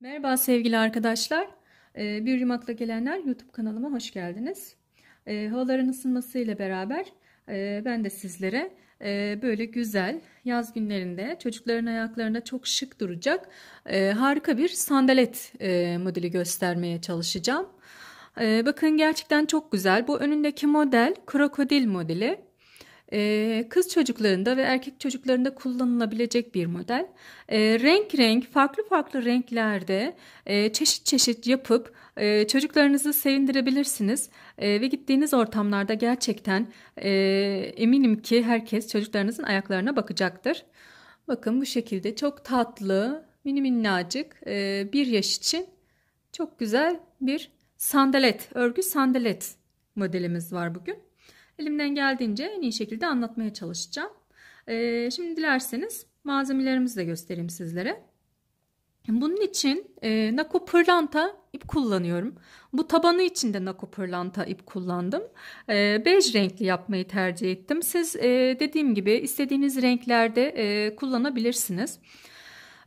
Merhaba sevgili arkadaşlar. Ee, bir yumakla gelenler YouTube kanalıma hoş geldiniz. Ee, Havaların ısınması ile beraber e, ben de sizlere e, böyle güzel yaz günlerinde çocukların ayaklarında çok şık duracak e, harika bir sandalet modeli göstermeye çalışacağım. Bakın gerçekten çok güzel. Bu önündeki model krokodil modeli. Ee, kız çocuklarında ve erkek çocuklarında kullanılabilecek bir model. Ee, renk renk farklı farklı renklerde e, çeşit çeşit yapıp e, çocuklarınızı sevindirebilirsiniz ee, ve gittiğiniz ortamlarda gerçekten e, eminim ki herkes çocuklarınızın ayaklarına bakacaktır. Bakın bu şekilde çok tatlı, mini minnacık bir yaş için çok güzel bir sandalet, örgü sandalet modelimiz var bugün elimden geldiğince en iyi şekilde anlatmaya çalışacağım. Ee, şimdi dilerseniz malzemelerimizi de göstereyim sizlere. Bunun için e, nako pırlanta ip kullanıyorum. Bu tabanı için de nako pırlanta ip kullandım. E, bej renkli yapmayı tercih ettim. Siz e, dediğim gibi istediğiniz renklerde e, kullanabilirsiniz.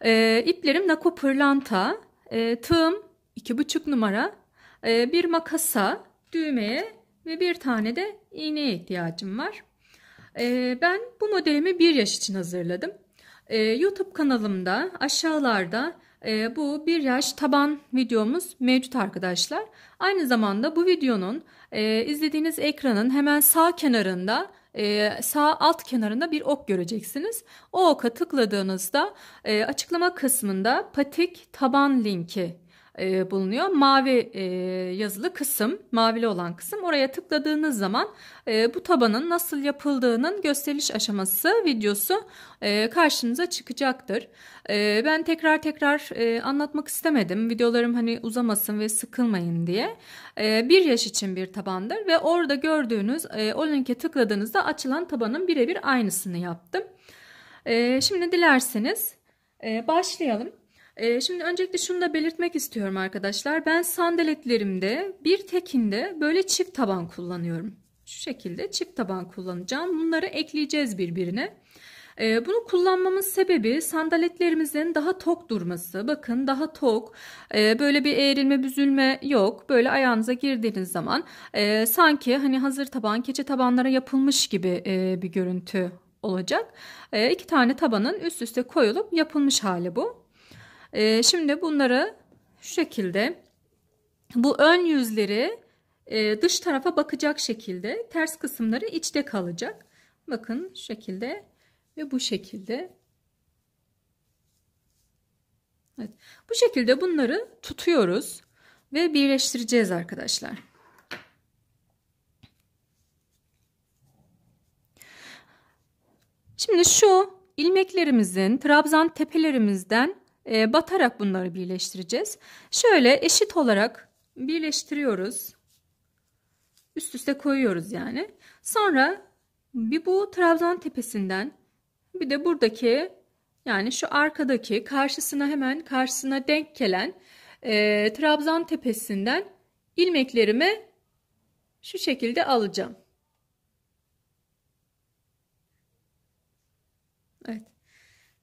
E, iplerim nako pırlanta, e, tığım 2,5 numara, e, bir makasa, düğmeye ve bir tane de iğneye ihtiyacım var. Ee, ben bu modelimi bir yaş için hazırladım. Ee, YouTube kanalımda aşağılarda e, bu bir yaş taban videomuz mevcut arkadaşlar. Aynı zamanda bu videonun e, izlediğiniz ekranın hemen sağ kenarında e, sağ alt kenarında bir ok göreceksiniz. O oka tıkladığınızda açıklama kısmında patik taban linki e, bulunuyor. Mavi e, yazılı kısım, mavili olan kısım. Oraya tıkladığınız zaman e, bu tabanın nasıl yapıldığının gösteriş aşaması videosu karşınıza çıkacaktır. ben tekrar tekrar anlatmak istemedim. Videolarım hani uzamasın ve sıkılmayın diye. bir yaş için bir tabandır ve orada gördüğünüz e, o linke tıkladığınızda açılan tabanın birebir aynısını yaptım. şimdi dilerseniz başlayalım. E, şimdi öncelikle şunu da belirtmek istiyorum arkadaşlar. Ben sandaletlerimde bir tekinde böyle çift taban kullanıyorum. Şu şekilde çift taban kullanacağım. Bunları ekleyeceğiz birbirine. Ee, bunu kullanmamın sebebi sandaletlerimizin daha tok durması. Bakın daha tok. Ee, böyle bir eğrilme büzülme yok. Böyle ayağınıza girdiğiniz zaman e, sanki hani hazır taban keçe tabanlara yapılmış gibi e, bir görüntü olacak. E, iki tane tabanın üst üste koyulup yapılmış hali bu. E, şimdi bunları şu şekilde bu ön yüzleri e, dış tarafa bakacak şekilde ters kısımları içte kalacak. Bakın şu şekilde ve bu şekilde. Evet, bu şekilde bunları tutuyoruz ve birleştireceğiz arkadaşlar. Şimdi şu ilmeklerimizin trabzan tepelerimizden e, batarak bunları birleştireceğiz. Şöyle eşit olarak birleştiriyoruz. Üst üste koyuyoruz yani. Sonra bir bu trabzan tepesinden bir de buradaki yani şu arkadaki karşısına hemen karşısına denk gelen e, trabzan tepesinden ilmeklerimi şu şekilde alacağım. Evet.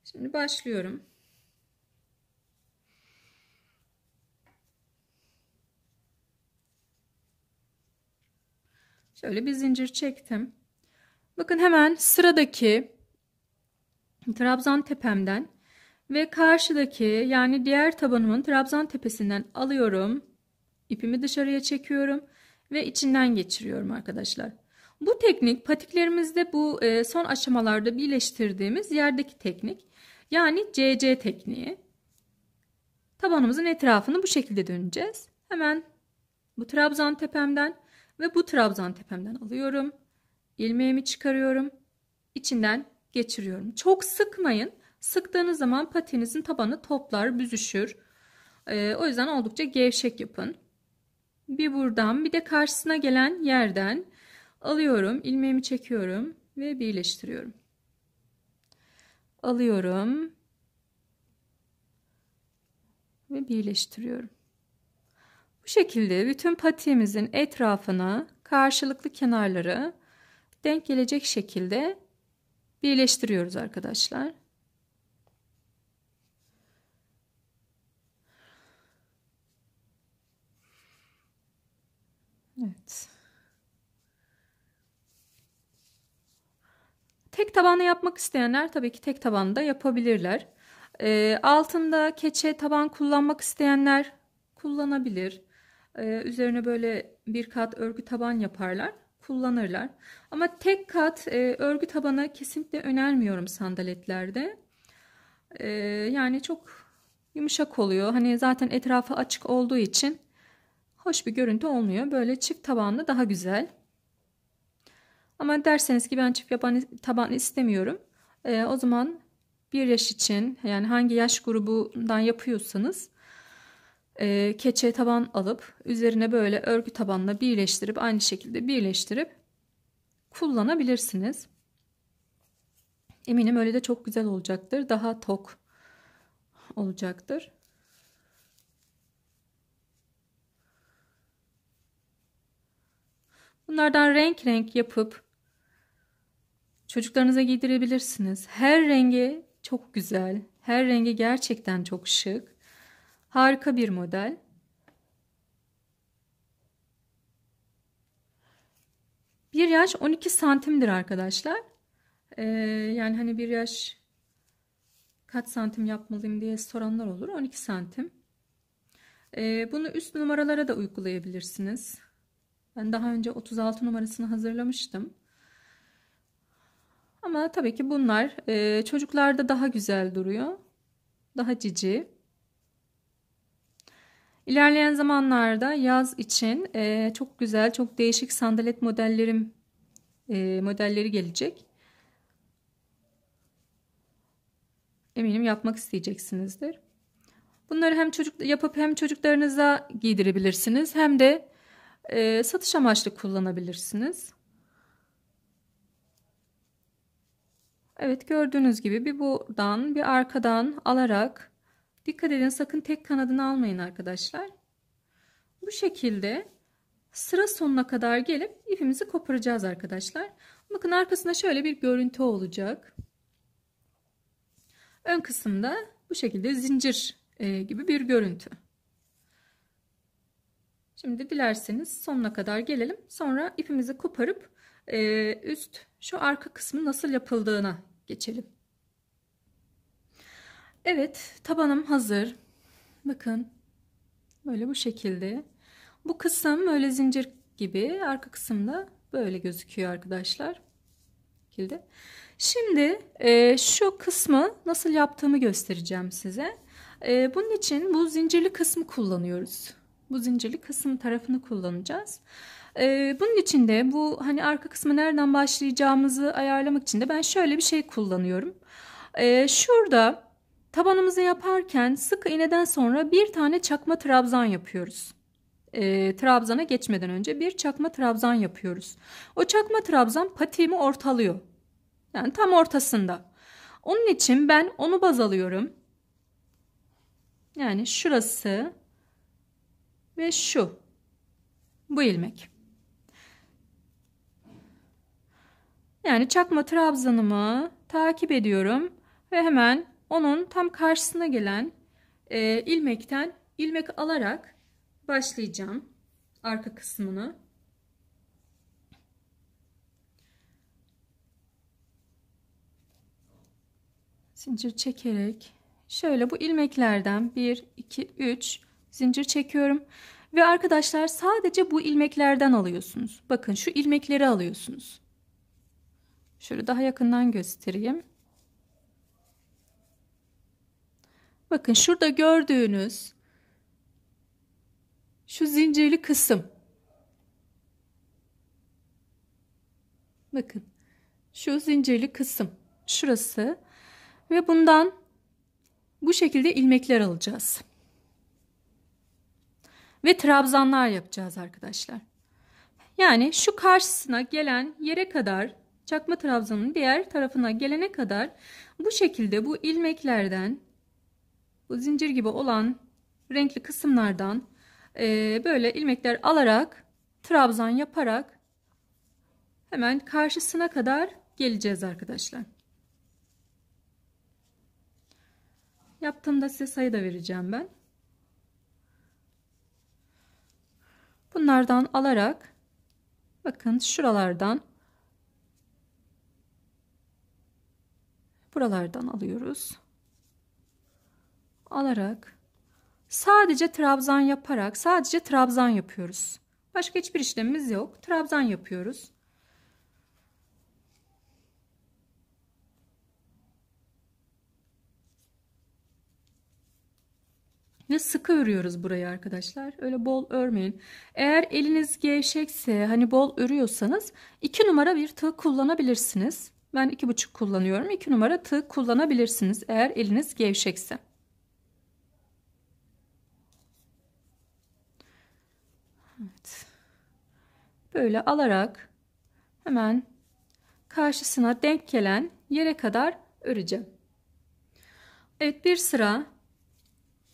Şimdi başlıyorum. Şöyle bir zincir çektim. Bakın hemen sıradaki trabzan tepemden ve karşıdaki yani diğer tabanımın trabzan tepesinden alıyorum. İpimi dışarıya çekiyorum ve içinden geçiriyorum arkadaşlar. Bu teknik patiklerimizde bu e, son aşamalarda birleştirdiğimiz yerdeki teknik yani CC tekniği. Tabanımızın etrafını bu şekilde döneceğiz. Hemen bu trabzan tepemden ve bu trabzan tepemden alıyorum. İlmeğimi çıkarıyorum. İçinden geçiriyorum. Çok sıkmayın. Sıktığınız zaman patinizin tabanı toplar, büzüşür. Ee, o yüzden oldukça gevşek yapın. Bir buradan bir de karşısına gelen yerden alıyorum. ilmeğimi çekiyorum ve birleştiriyorum. Alıyorum ve birleştiriyorum. Bu şekilde bütün patiğimizin etrafına karşılıklı kenarları denk gelecek şekilde birleştiriyoruz arkadaşlar. Evet. Tek tabanlı yapmak isteyenler tabii ki tek tabanda yapabilirler. E, altında keçe taban kullanmak isteyenler kullanabilir. Ee, üzerine böyle bir kat örgü taban yaparlar kullanırlar. Ama tek kat e, örgü tabana kesinlikle önermiyorum sandaletlerde. Ee, yani çok yumuşak oluyor. Hani zaten etrafı açık olduğu için hoş bir görüntü olmuyor. Böyle çift tabanlı daha güzel. Ama derseniz ki ben çift yapan, taban istemiyorum. Ee, o zaman bir yaş için yani hangi yaş grubundan yapıyorsanız e, keçe taban alıp üzerine böyle örgü tabanla birleştirip aynı şekilde birleştirip kullanabilirsiniz. Eminim öyle de çok güzel olacaktır. Daha tok olacaktır. Bunlardan renk renk yapıp çocuklarınıza giydirebilirsiniz. Her rengi çok güzel. Her rengi gerçekten çok şık. Harika bir model. Bir yaş 12 santimdir arkadaşlar. Ee, yani hani bir yaş kaç santim yapmalıyım diye soranlar olur. 12 santim. Ee, bunu üst numaralara da uygulayabilirsiniz. Ben daha önce 36 numarasını hazırlamıştım. Ama tabii ki bunlar e, çocuklarda daha güzel duruyor. Daha cici. İlerleyen zamanlarda yaz için e, çok güzel, çok değişik sandalet modellerim e, modelleri gelecek. Eminim yapmak isteyeceksinizdir. Bunları hem çocuk yapıp hem çocuklarınıza giydirebilirsiniz hem de e, satış amaçlı kullanabilirsiniz. Evet gördüğünüz gibi bir buradan bir arkadan alarak Dikkat edin sakın tek kanadını almayın arkadaşlar. Bu şekilde sıra sonuna kadar gelip ipimizi koparacağız arkadaşlar. Bakın arkasında şöyle bir görüntü olacak. Ön kısımda bu şekilde zincir e, gibi bir görüntü. Şimdi dilerseniz sonuna kadar gelelim. Sonra ipimizi koparıp e, üst şu arka kısmı nasıl yapıldığına geçelim. Evet tabanım hazır. Bakın böyle bu şekilde. Bu kısım böyle zincir gibi arka kısımda böyle gözüküyor arkadaşlar. Şekilde. Şimdi e, şu kısmı nasıl yaptığımı göstereceğim size. E, bunun için bu zincirli kısmı kullanıyoruz. Bu zincirli kısım tarafını kullanacağız. E, bunun için de bu hani arka kısmı nereden başlayacağımızı ayarlamak için de ben şöyle bir şey kullanıyorum. E, şurada Tabanımızı yaparken sık iğneden sonra bir tane çakma trabzan yapıyoruz. E, trabzana geçmeden önce bir çakma trabzan yapıyoruz. O çakma trabzan patiğimi ortalıyor. Yani tam ortasında. Onun için ben onu baz alıyorum. Yani şurası ve şu. Bu ilmek. Yani çakma trabzanımı takip ediyorum ve hemen onun tam karşısına gelen e, ilmekten ilmek alarak başlayacağım arka kısmını. Zincir çekerek şöyle bu ilmeklerden 1 2 3 zincir çekiyorum ve arkadaşlar sadece bu ilmeklerden alıyorsunuz. Bakın şu ilmekleri alıyorsunuz. Şöyle daha yakından göstereyim. Bakın şurada gördüğünüz şu zincirli kısım. Bakın şu zincirli kısım şurası ve bundan bu şekilde ilmekler alacağız. Ve trabzanlar yapacağız arkadaşlar. Yani şu karşısına gelen yere kadar çakma trabzanın diğer tarafına gelene kadar bu şekilde bu ilmeklerden bu zincir gibi olan renkli kısımlardan e, böyle ilmekler alarak trabzan yaparak hemen karşısına kadar geleceğiz arkadaşlar. Yaptığımda size sayı da vereceğim ben. Bunlardan alarak bakın şuralardan buralardan alıyoruz alarak sadece trabzan yaparak sadece trabzan yapıyoruz. Başka hiçbir işlemimiz yok. Trabzan yapıyoruz. Ve sıkı örüyoruz burayı arkadaşlar. Öyle bol örmeyin. Eğer eliniz gevşekse hani bol örüyorsanız 2 numara bir tığ kullanabilirsiniz. Ben 2,5 kullanıyorum. 2 numara tığ kullanabilirsiniz eğer eliniz gevşekse. Evet. Böyle alarak hemen karşısına denk gelen yere kadar öreceğim. Evet bir sıra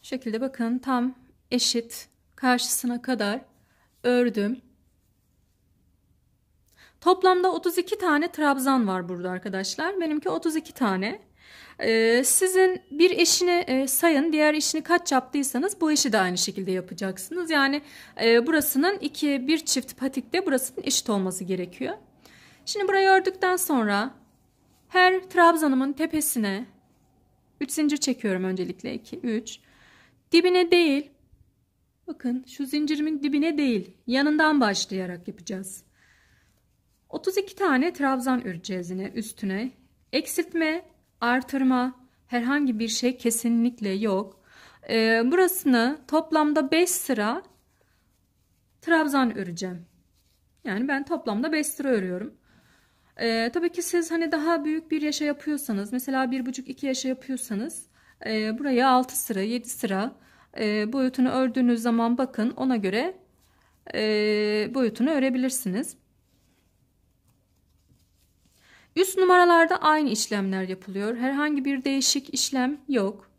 bu şekilde bakın tam eşit karşısına kadar ördüm. Toplamda 32 tane trabzan var burada arkadaşlar. Benimki 32 tane. Ee, sizin bir eşini e, sayın, diğer eşini kaç yaptıysanız bu işi de aynı şekilde yapacaksınız. Yani e, burasının iki, bir çift patikte burasının eşit olması gerekiyor. Şimdi burayı ördükten sonra her trabzanımın tepesine 3 zincir çekiyorum öncelikle 2, 3. Dibine değil, bakın şu zincirimin dibine değil, yanından başlayarak yapacağız. 32 tane trabzan öreceğiz yine üstüne. Eksiltme artırma herhangi bir şey kesinlikle yok. E, burasını toplamda 5 sıra trabzan öreceğim. Yani ben toplamda 5 sıra örüyorum. E, tabii ki siz hani daha büyük bir yaşa yapıyorsanız mesela 1,5-2 yaşa yapıyorsanız e, buraya 6 sıra 7 sıra e, boyutunu ördüğünüz zaman bakın ona göre e, boyutunu örebilirsiniz. Üst numaralarda aynı işlemler yapılıyor. Herhangi bir değişik işlem yok.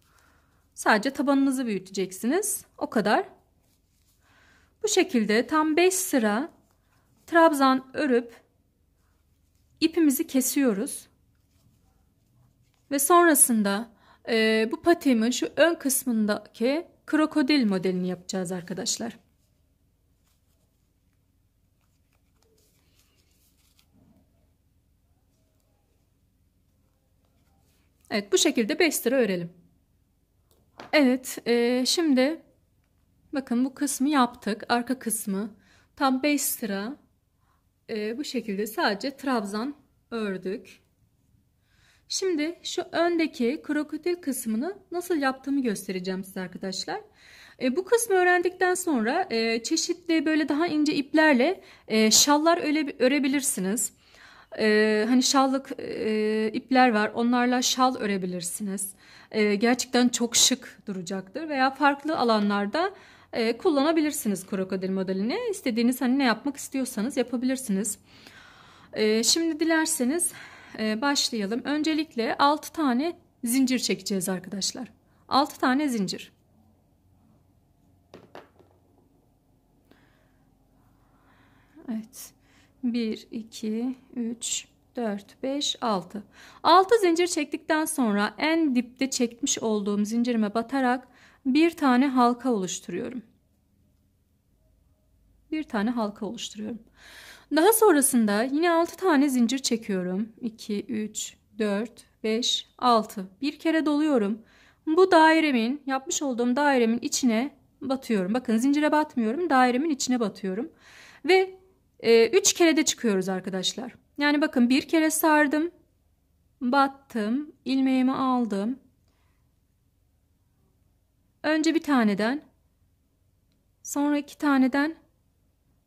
Sadece tabanınızı büyüteceksiniz. O kadar. Bu şekilde tam 5 sıra trabzan örüp ipimizi kesiyoruz. Ve sonrasında e, bu patiğimin şu ön kısmındaki krokodil modelini yapacağız arkadaşlar. Evet bu şekilde 5 sıra örelim. Evet e, şimdi bakın bu kısmı yaptık. Arka kısmı tam 5 sıra e, bu şekilde sadece trabzan ördük. Şimdi şu öndeki krokotil kısmını nasıl yaptığımı göstereceğim size arkadaşlar. E, bu kısmı öğrendikten sonra e, çeşitli böyle daha ince iplerle e, şallar öre, örebilirsiniz e, hani şallık e, ipler var onlarla şal örebilirsiniz. E, gerçekten çok şık duracaktır veya farklı alanlarda e, kullanabilirsiniz krokodil modelini. İstediğiniz hani ne yapmak istiyorsanız yapabilirsiniz. E, şimdi dilerseniz e, başlayalım. Öncelikle 6 tane zincir çekeceğiz arkadaşlar. 6 tane zincir. Evet. 1, 2, 3, 4, 5, 6. 6 zincir çektikten sonra en dipte çekmiş olduğum zincirime batarak bir tane halka oluşturuyorum. Bir tane halka oluşturuyorum. Daha sonrasında yine 6 tane zincir çekiyorum. 2, 3, 4, 5, 6. Bir kere doluyorum. Bu dairemin, yapmış olduğum dairemin içine batıyorum. Bakın zincire batmıyorum. Dairemin içine batıyorum. Ve e, üç kere de çıkıyoruz arkadaşlar. Yani bakın bir kere sardım. Battım. ilmeğimi aldım. Önce bir taneden. Sonra iki taneden.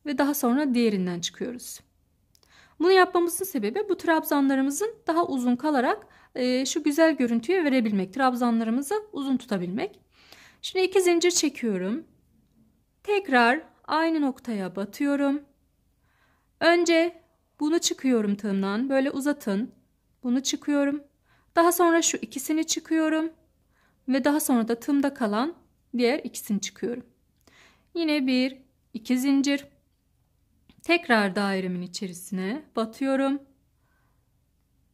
Ve daha sonra diğerinden çıkıyoruz. Bunu yapmamızın sebebi bu trabzanlarımızın daha uzun kalarak e, şu güzel görüntüyü verebilmek. Trabzanlarımızı uzun tutabilmek. Şimdi iki zincir çekiyorum. Tekrar aynı noktaya batıyorum. Önce bunu çıkıyorum tığımdan. Böyle uzatın. Bunu çıkıyorum. Daha sonra şu ikisini çıkıyorum. Ve daha sonra da tığımda kalan diğer ikisini çıkıyorum. Yine bir, iki zincir. Tekrar dairemin içerisine batıyorum.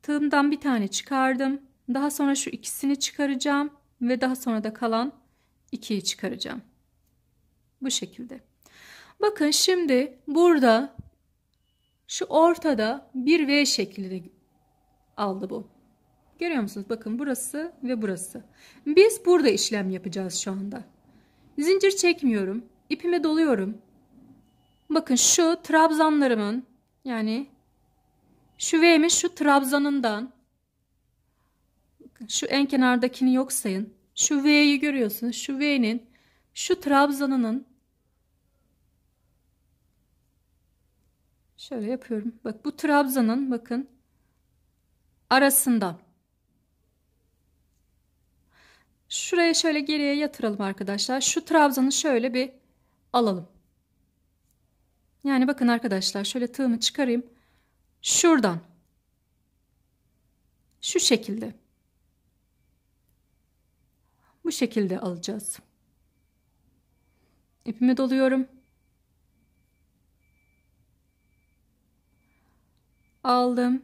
Tığımdan bir tane çıkardım. Daha sonra şu ikisini çıkaracağım ve daha sonra da kalan ikiyi çıkaracağım. Bu şekilde. Bakın şimdi burada şu ortada bir V şeklinde aldı bu. Görüyor musunuz? Bakın burası ve burası. Biz burada işlem yapacağız şu anda. Zincir çekmiyorum. İpime doluyorum. Bakın şu trabzanlarımın yani şu V'min şu trabzanından şu en kenardakini yok sayın. Şu V'yi görüyorsunuz. Şu V'nin şu trabzanının Şöyle yapıyorum. Bak bu trabzanın bakın arasından. Şuraya şöyle geriye yatıralım arkadaşlar. Şu trabzanı şöyle bir alalım. Yani bakın arkadaşlar şöyle tığımı çıkarayım. Şuradan. Şu şekilde. Bu şekilde alacağız. İpimi doluyorum. aldım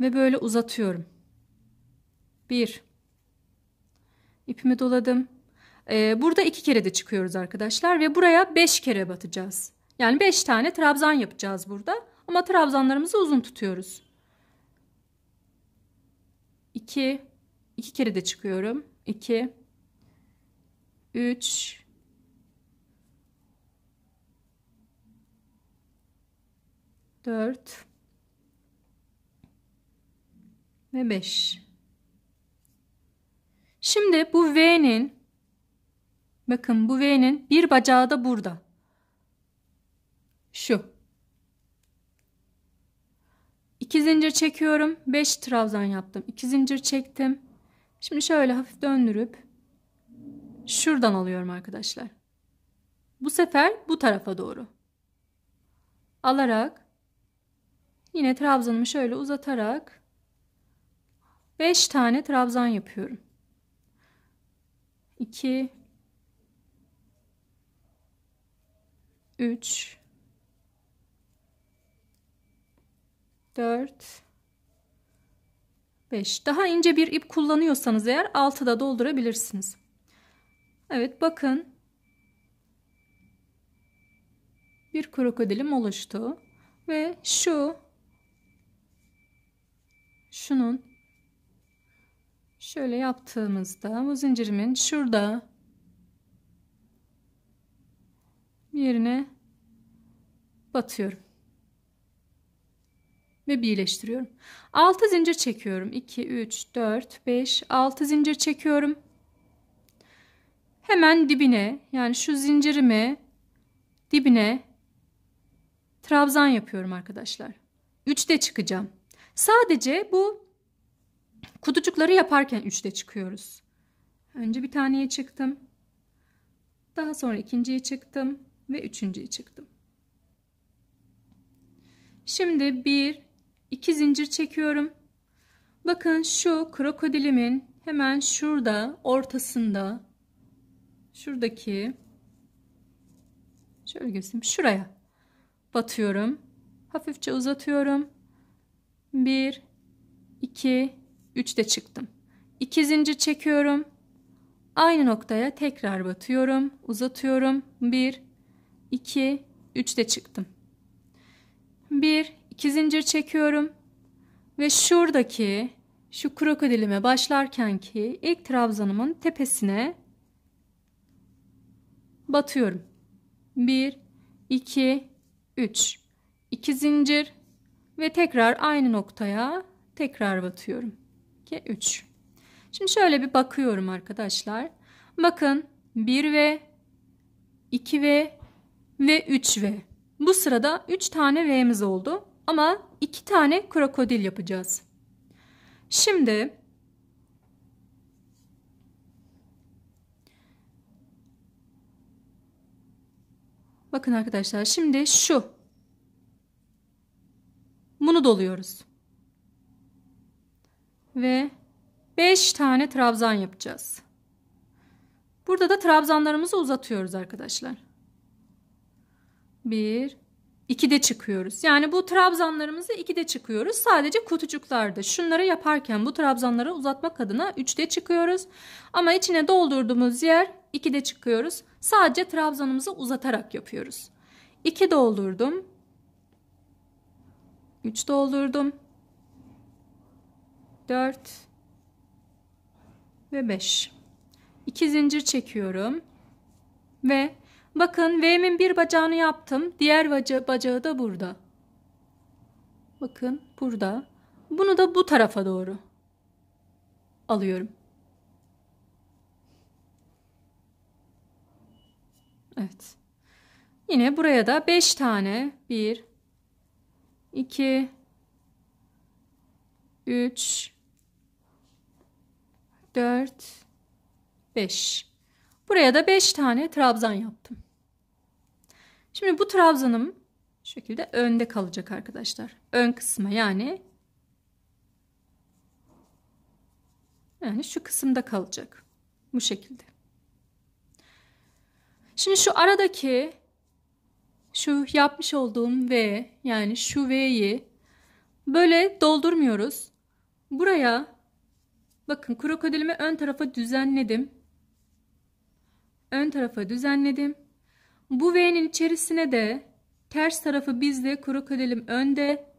ve böyle uzatıyorum. bir ipimi doladım. Ee, burada iki kere de çıkıyoruz arkadaşlar ve buraya beş kere batacağız. Yani beş tane trabzan yapacağız burada. Ama trabzanlarımızı uzun tutuyoruz. 2 iki kere de çıkıyorum. 2 üç 4 ve 5. Şimdi bu V'nin bakın bu V'nin bir bacağı da burada. Şu. 2 zincir çekiyorum. 5 trabzan yaptım. 2 zincir çektim. Şimdi şöyle hafif döndürüp şuradan alıyorum arkadaşlar. Bu sefer bu tarafa doğru. Alarak Yine trabzanımı şöyle uzatarak 5 tane trabzan yapıyorum. 2 3 4 5 daha ince bir ip kullanıyorsanız eğer 6 da doldurabilirsiniz Evet bakın bir krokodilim oluştu ve şu şunun şöyle yaptığımızda bu zincirimin şurada yerine batıyorum ve birleştiriyorum. 6 zincir çekiyorum. 2 3 4 5 6 zincir çekiyorum. Hemen dibine yani şu zincirimi dibine trabzan yapıyorum arkadaşlar. 3 de çıkacağım. Sadece bu kutucukları yaparken üçte çıkıyoruz. Önce bir taneye çıktım. Daha sonra ikinciye çıktım ve üçüncüye çıktım. Şimdi bir, iki zincir çekiyorum. Bakın şu krokodilimin hemen şurada ortasında şuradaki şöyle göstereyim şuraya batıyorum. Hafifçe uzatıyorum. 1 2 3 de çıktım. 2 zincir çekiyorum. Aynı noktaya tekrar batıyorum, uzatıyorum. 1 2 3 de çıktım. 1 2 zincir çekiyorum. Ve şuradaki şu krokodilime başlarken ki ilk trabzanımın tepesine batıyorum. 1 2 3 2 zincir ve tekrar aynı noktaya tekrar batıyorum. 2 3. Şimdi şöyle bir bakıyorum arkadaşlar. Bakın 1 ve 2 ve ve 3 ve. Bu sırada 3 tane V'miz oldu ama 2 tane krokodil yapacağız. Şimdi Bakın arkadaşlar şimdi şu bunu doluyoruz. Ve 5 tane trabzan yapacağız. Burada da trabzanlarımızı uzatıyoruz arkadaşlar. 1 2'de çıkıyoruz. Yani bu trabzanlarımızı 2'de çıkıyoruz. Sadece kutucuklarda. Şunları yaparken bu trabzanları uzatmak adına 3'de çıkıyoruz. Ama içine doldurduğumuz yer 2'de çıkıyoruz. Sadece trabzanımızı uzatarak yapıyoruz. 2 doldurdum. 3 doldurdum. 4 ve 5. 2 zincir çekiyorum. Ve bakın V'min bir bacağını yaptım. Diğer baca bacağı da burada. Bakın burada. Bunu da bu tarafa doğru alıyorum. Evet. Yine buraya da 5 tane 1 2 3 4 5 Buraya da 5 tane trabzan yaptım. Şimdi bu trabzanım şu şekilde önde kalacak arkadaşlar. Ön kısma yani yani şu kısımda kalacak. Bu şekilde. Şimdi şu aradaki şu yapmış olduğum V yani şu V'yi böyle doldurmuyoruz. Buraya bakın krokodilimi ön tarafa düzenledim. Ön tarafa düzenledim. Bu V'nin içerisine de ters tarafı bizde krokodilim önde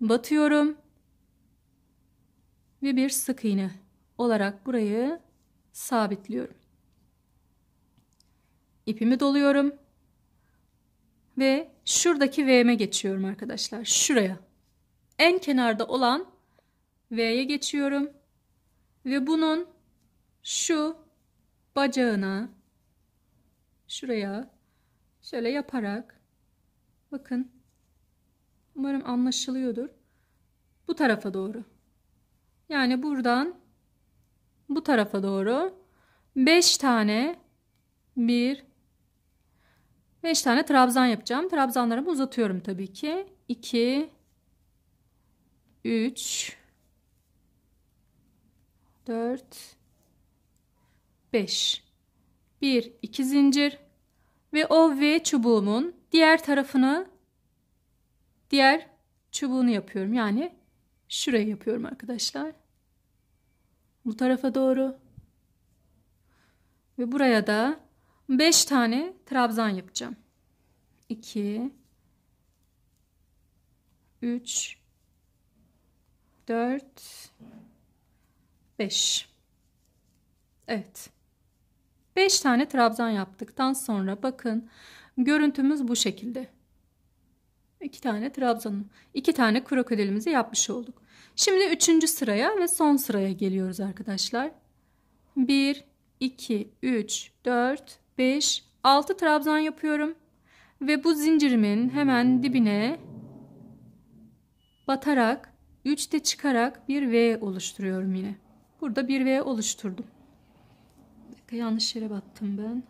batıyorum. Ve bir sık iğne olarak burayı sabitliyorum. İpimi doluyorum ve şuradaki V'me geçiyorum arkadaşlar. Şuraya. En kenarda olan V'ye geçiyorum. Ve bunun şu bacağına şuraya şöyle yaparak bakın umarım anlaşılıyordur. Bu tarafa doğru. Yani buradan bu tarafa doğru 5 tane 1 5 tane trabzan yapacağım. Trabzanlarımı uzatıyorum tabii ki. 2 3 4 5 1 2 zincir ve o V çubuğumun diğer tarafını diğer çubuğunu yapıyorum. Yani şurayı yapıyorum arkadaşlar. Bu tarafa doğru. Ve buraya da 5 tane trabzan yapacağım. 2 3 4 5 Evet. 5 tane trabzan yaptıktan sonra bakın görüntümüz bu şekilde. 2 tane trabzanı, 2 tane krokodilimizi yapmış olduk. Şimdi 3. sıraya ve son sıraya geliyoruz arkadaşlar. 1 2 3 4 5, 6 trabzan yapıyorum. Ve bu zincirimin hemen dibine batarak 3 de çıkarak bir V oluşturuyorum yine. Burada bir V oluşturdum. Bir yanlış yere battım ben.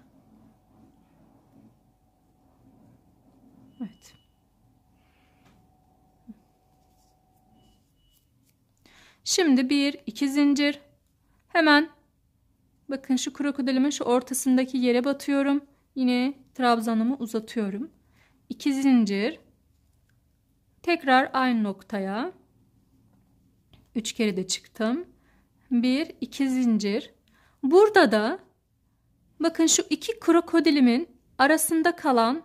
Evet. Şimdi bir iki zincir. Hemen Bakın şu krokodilimin şu ortasındaki yere batıyorum. Yine trabzanımı uzatıyorum. 2 zincir. Tekrar aynı noktaya. 3 kere de çıktım. 1 2 zincir. Burada da bakın şu iki krokodilimin arasında kalan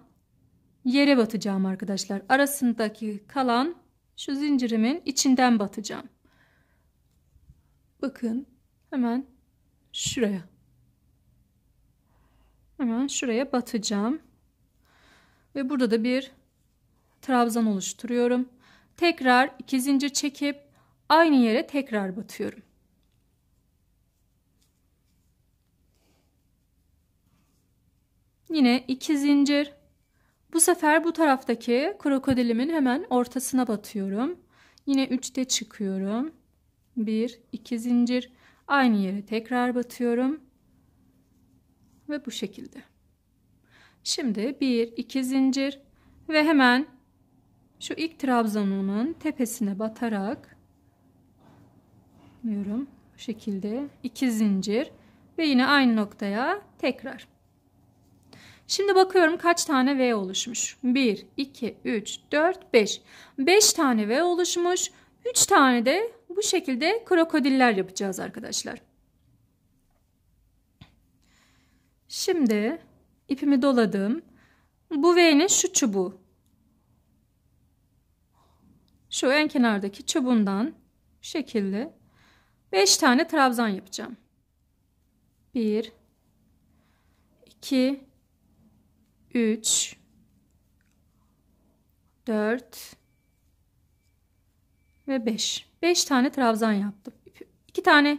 yere batacağım arkadaşlar. Arasındaki kalan şu zincirimin içinden batacağım. Bakın hemen şuraya. Hemen şuraya batacağım. Ve burada da bir trabzan oluşturuyorum. Tekrar iki zincir çekip aynı yere tekrar batıyorum. Yine iki zincir. Bu sefer bu taraftaki krokodilimin hemen ortasına batıyorum. Yine 3'te çıkıyorum. 1 2 zincir. Aynı yere tekrar batıyorum. Ve bu şekilde. Şimdi bir iki zincir ve hemen şu ilk trabzanımın tepesine batarak diyorum. Bu şekilde iki zincir ve yine aynı noktaya tekrar. Şimdi bakıyorum kaç tane V oluşmuş. 1, 2, 3, 4, 5. 5 tane V oluşmuş. 3 tane de bu şekilde krokodiller yapacağız arkadaşlar. Şimdi ipimi doladım. Bu V'nin şu çubuğu. Şu en kenardaki çubuğundan bu şekilde 5 tane trabzan yapacağım. 1 2 3 4 ve 5 5 tane trabzan yaptım. 2 tane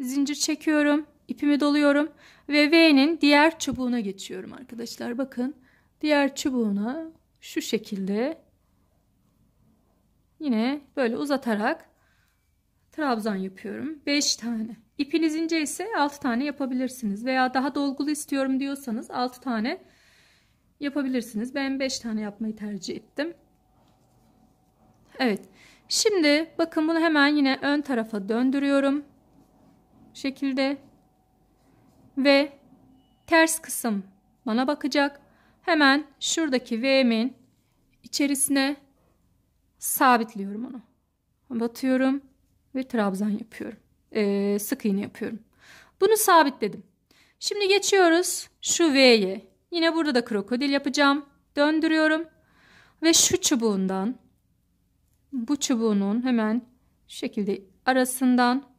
zincir çekiyorum. ipimi doluyorum ve V'nin diğer çubuğuna geçiyorum arkadaşlar. Bakın diğer çubuğuna şu şekilde yine böyle uzatarak trabzan yapıyorum. 5 tane. İpiniz ince ise 6 tane yapabilirsiniz. Veya daha dolgulu istiyorum diyorsanız 6 tane yapabilirsiniz. Ben 5 tane yapmayı tercih ettim. Evet. Şimdi bakın bunu hemen yine ön tarafa döndürüyorum. Bu şekilde. Ve ters kısım bana bakacak. Hemen şuradaki V'min içerisine sabitliyorum onu. Batıyorum ve trabzan yapıyorum. Ee, sık iğne yapıyorum. Bunu sabitledim. Şimdi geçiyoruz şu V'ye. Yine burada da krokodil yapacağım. Döndürüyorum. Ve şu çubuğundan bu çubuğunun hemen şu şekilde arasından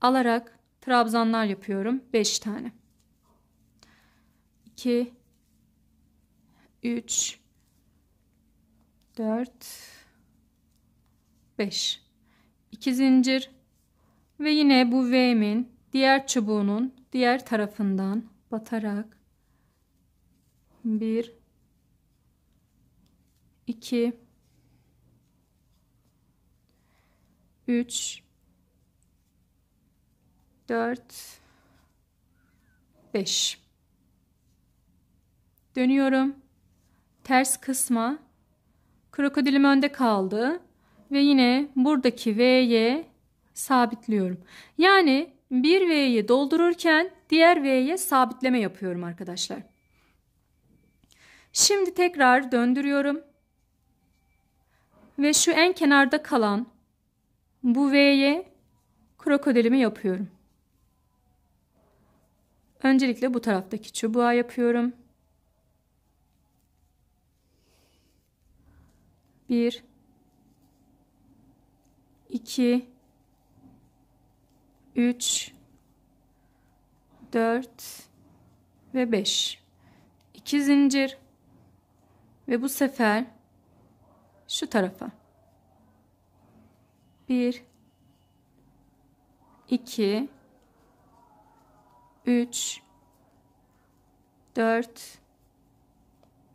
alarak trabzanlar yapıyorum. 5 tane. 2 3 4 5 2 zincir ve yine bu V'min diğer çubuğunun diğer tarafından batarak 1 2 3 4 5 Dönüyorum. Ters kısma. Krokodilim önde kaldı. Ve yine buradaki V'ye sabitliyorum. Yani bir V'yi doldururken diğer V'ye sabitleme yapıyorum arkadaşlar. Şimdi tekrar döndürüyorum. Ve şu en kenarda kalan bu V'ye krokodilimi yapıyorum. Öncelikle bu taraftaki çubuğa yapıyorum. 1 2 3 4 ve 5 2 zincir ve bu sefer şu tarafa 1 2 3 4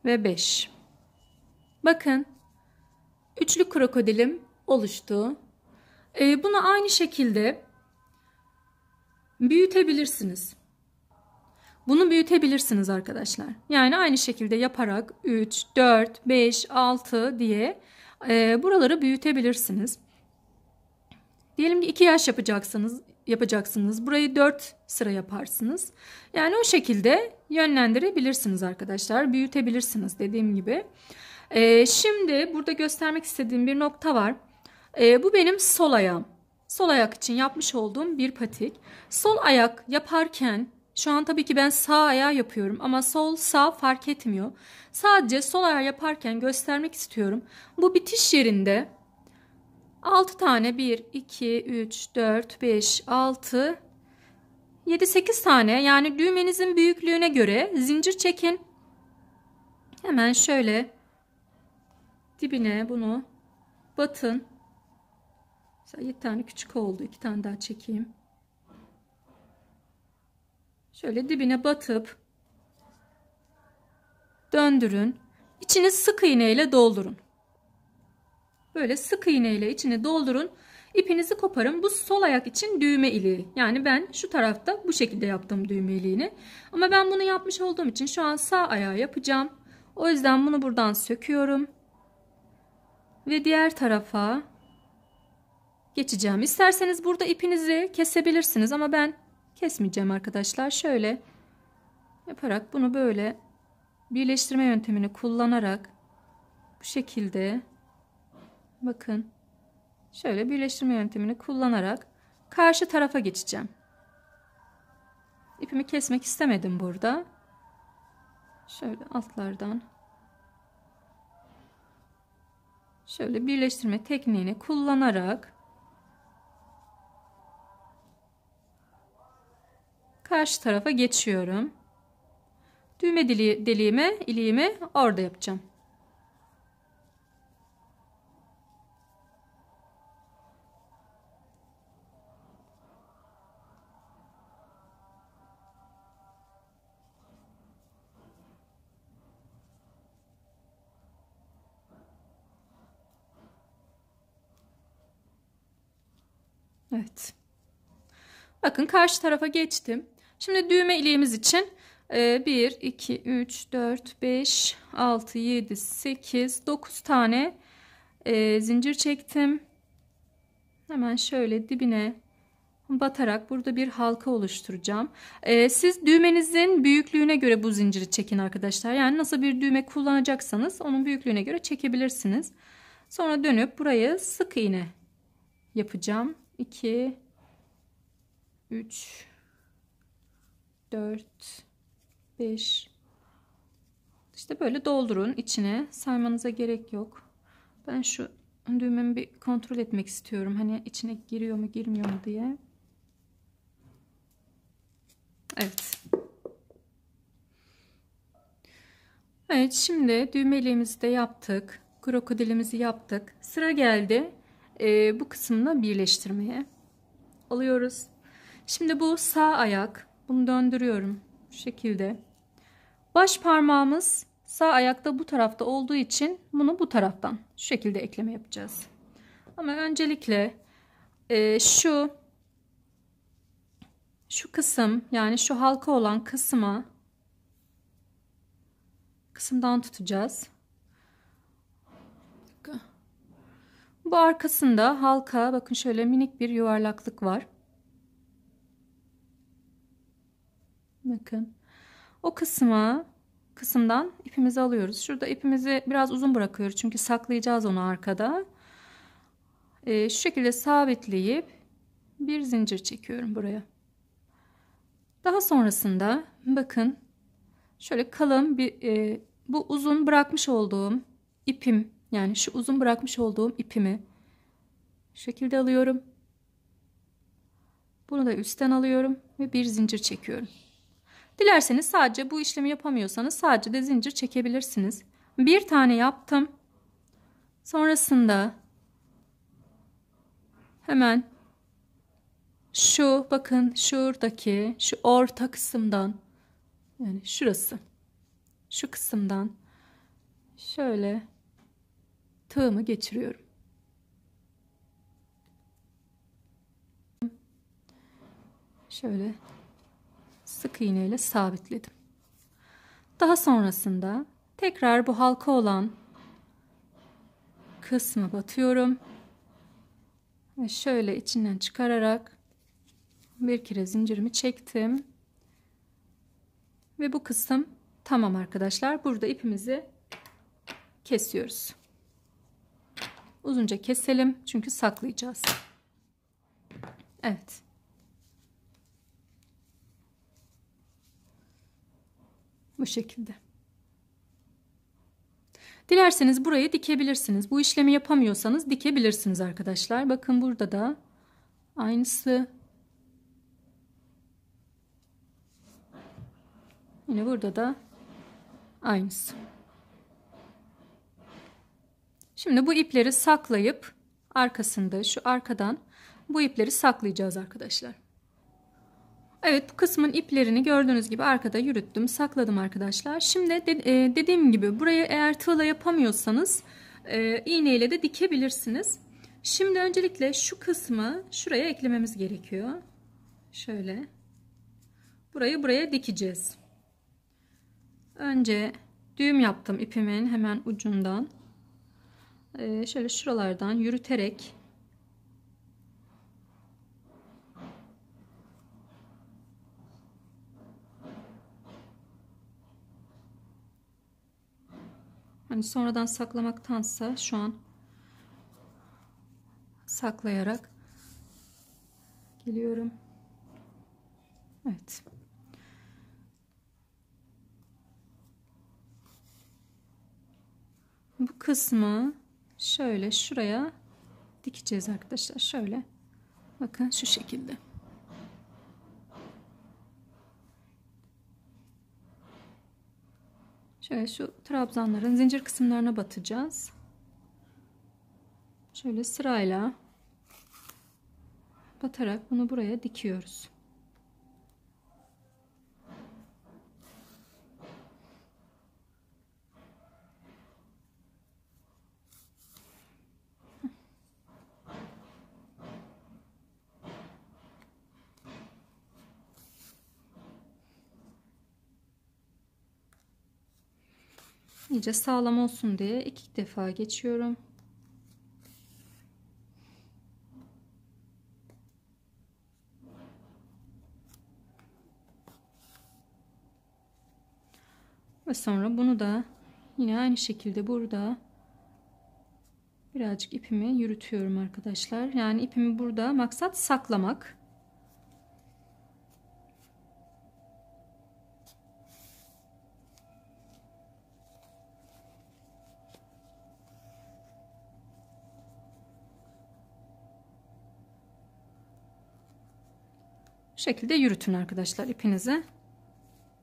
ve 5. Bakın üçlü krokodilim oluştu. Ee, bunu aynı şekilde büyütebilirsiniz. Bunu büyütebilirsiniz arkadaşlar. Yani aynı şekilde yaparak 3, 4, 5, 6 diye e, buraları büyütebilirsiniz. Diyelim ki 2 yaş yapacaksınız, yapacaksınız. Burayı 4 sıra yaparsınız. Yani o şekilde yönlendirebilirsiniz arkadaşlar. Büyütebilirsiniz dediğim gibi. Ee, şimdi burada göstermek istediğim bir nokta var. Ee, bu benim sol ayağım. Sol ayak için yapmış olduğum bir patik. Sol ayak yaparken şu an tabii ki ben sağ ayağı yapıyorum ama sol sağ fark etmiyor. Sadece sol ayağı yaparken göstermek istiyorum. Bu bitiş yerinde 6 tane 1, 2, 3, 4, 5, 6, 7, 8 tane yani düğmenizin büyüklüğüne göre zincir çekin. Hemen şöyle dibine bunu batın. Mesela 7 tane küçük oldu. 2 tane daha çekeyim. Şöyle dibine batıp döndürün. İçini sık iğneyle doldurun. Böyle sık iğne ile içini doldurun. İpinizi koparın. Bu sol ayak için düğme iliği. Yani ben şu tarafta bu şekilde yaptım düğme iliğini. Ama ben bunu yapmış olduğum için şu an sağ ayağı yapacağım. O yüzden bunu buradan söküyorum. Ve diğer tarafa geçeceğim. İsterseniz burada ipinizi kesebilirsiniz ama ben kesmeyeceğim arkadaşlar. Şöyle yaparak bunu böyle birleştirme yöntemini kullanarak bu şekilde Bakın şöyle birleştirme yöntemini kullanarak karşı tarafa geçeceğim. İpimi kesmek istemedim burada. Şöyle altlardan şöyle birleştirme tekniğini kullanarak karşı tarafa geçiyorum. Düğme dili, deliğime, iliğimi orada yapacağım. Evet. Bakın karşı tarafa geçtim. Şimdi düğme iliğimiz için 1, 2, 3, 4, 5, 6, 7, 8, 9 tane e, zincir çektim. Hemen şöyle dibine batarak burada bir halka oluşturacağım. E, siz düğmenizin büyüklüğüne göre bu zinciri çekin arkadaşlar. Yani nasıl bir düğme kullanacaksanız onun büyüklüğüne göre çekebilirsiniz. Sonra dönüp burayı sık iğne yapacağım. 2 3 4 5 işte böyle doldurun içine saymanıza gerek yok ben şu düğmemi bir kontrol etmek istiyorum hani içine giriyor mu girmiyor mu diye evet evet şimdi düğmeliğimizi de yaptık krokodilimizi yaptık sıra geldi e, bu kısımla birleştirmeye alıyoruz. Şimdi bu sağ ayak. Bunu döndürüyorum. Bu şekilde. Baş parmağımız sağ ayakta bu tarafta olduğu için bunu bu taraftan şu şekilde ekleme yapacağız. Ama öncelikle e, şu şu kısım yani şu halka olan kısma kısımdan tutacağız. Bu arkasında halka bakın şöyle minik bir yuvarlaklık var. Bakın o kısma kısımdan ipimizi alıyoruz. Şurada ipimizi biraz uzun bırakıyoruz çünkü saklayacağız onu arkada. Ee, şu şekilde sabitleyip bir zincir çekiyorum buraya. Daha sonrasında bakın şöyle kalın bir e, bu uzun bırakmış olduğum ipim yani şu uzun bırakmış olduğum ipimi şu şekilde alıyorum. Bunu da üstten alıyorum ve bir zincir çekiyorum. Dilerseniz sadece bu işlemi yapamıyorsanız sadece de zincir çekebilirsiniz. Bir tane yaptım. Sonrasında hemen şu bakın şuradaki şu orta kısımdan yani şurası şu kısımdan şöyle tığımı geçiriyorum. Şöyle sık iğneyle sabitledim. Daha sonrasında tekrar bu halka olan kısmı batıyorum. Ve şöyle içinden çıkararak bir kere zincirimi çektim. Ve bu kısım tamam arkadaşlar. Burada ipimizi kesiyoruz. Uzunca keselim çünkü saklayacağız. Evet. Bu şekilde. Dilerseniz burayı dikebilirsiniz. Bu işlemi yapamıyorsanız dikebilirsiniz arkadaşlar. Bakın burada da aynısı. Yine burada da aynısı. Şimdi bu ipleri saklayıp arkasında şu arkadan bu ipleri saklayacağız arkadaşlar. Evet bu kısmın iplerini gördüğünüz gibi arkada yürüttüm sakladım arkadaşlar. Şimdi de, e, dediğim gibi buraya eğer tığla yapamıyorsanız e, iğneyle de dikebilirsiniz. Şimdi öncelikle şu kısmı şuraya eklememiz gerekiyor. Şöyle. Burayı buraya dikeceğiz. Önce düğüm yaptım ipimin hemen ucundan. Ee, şöyle şuralardan yürüterek Hani sonradan saklamaktansa şu an saklayarak geliyorum. Evet. Bu kısmı şöyle şuraya dikeceğiz arkadaşlar. Şöyle bakın şu şekilde. Şöyle şu trabzanların zincir kısımlarına batacağız. Şöyle sırayla batarak bunu buraya dikiyoruz. iyice sağlam olsun diye iki defa geçiyorum. Ve sonra bunu da yine aynı şekilde burada birazcık ipimi yürütüyorum arkadaşlar. Yani ipimi burada maksat saklamak. Bu şekilde yürütün arkadaşlar ipinizi.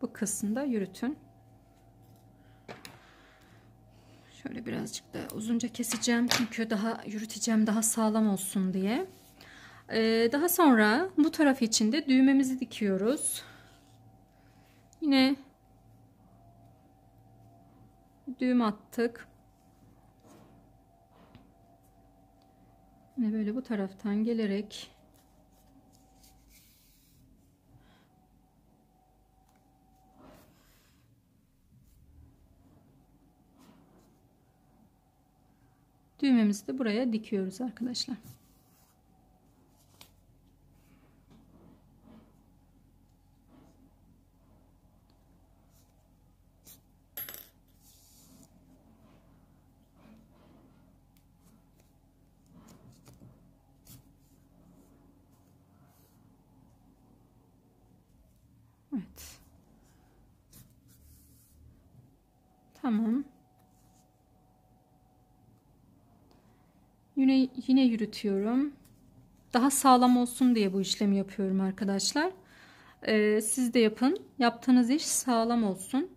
Bu kısımda yürütün. Şöyle birazcık da uzunca keseceğim çünkü daha yürüteceğim daha sağlam olsun diye. Ee, daha sonra bu taraf için de düğmemizi dikiyoruz. Yine düğüm attık. Yine böyle bu taraftan gelerek Düğmemizi de buraya dikiyoruz arkadaşlar. Yine, yine yürütüyorum. Daha sağlam olsun diye bu işlemi yapıyorum arkadaşlar. Ee, siz de yapın. Yaptığınız iş sağlam olsun.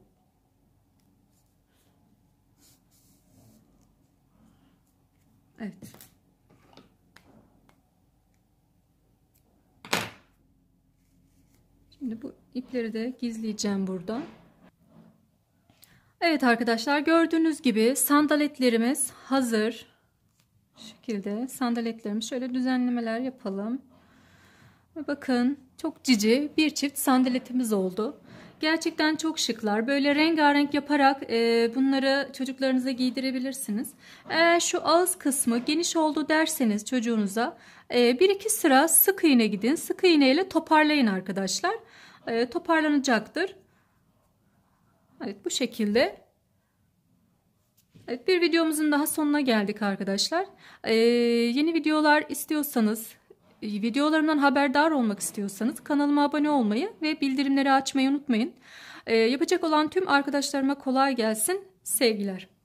Evet. Şimdi bu ipleri de gizleyeceğim burada. Evet arkadaşlar gördüğünüz gibi sandaletlerimiz hazır şekilde sandaletlerimi şöyle düzenlemeler yapalım. Bakın çok cici bir çift sandaletimiz oldu. Gerçekten çok şıklar. Böyle rengarenk yaparak e, bunları çocuklarınıza giydirebilirsiniz. Eğer şu ağız kısmı geniş oldu derseniz çocuğunuza e, bir iki sıra sık iğne gidin. Sık iğne ile toparlayın arkadaşlar. E, toparlanacaktır. Evet bu şekilde Evet, bir videomuzun daha sonuna geldik arkadaşlar. Ee, yeni videolar istiyorsanız, e, videolarımdan haberdar olmak istiyorsanız kanalıma abone olmayı ve bildirimleri açmayı unutmayın. Ee, yapacak olan tüm arkadaşlarıma kolay gelsin. Sevgiler.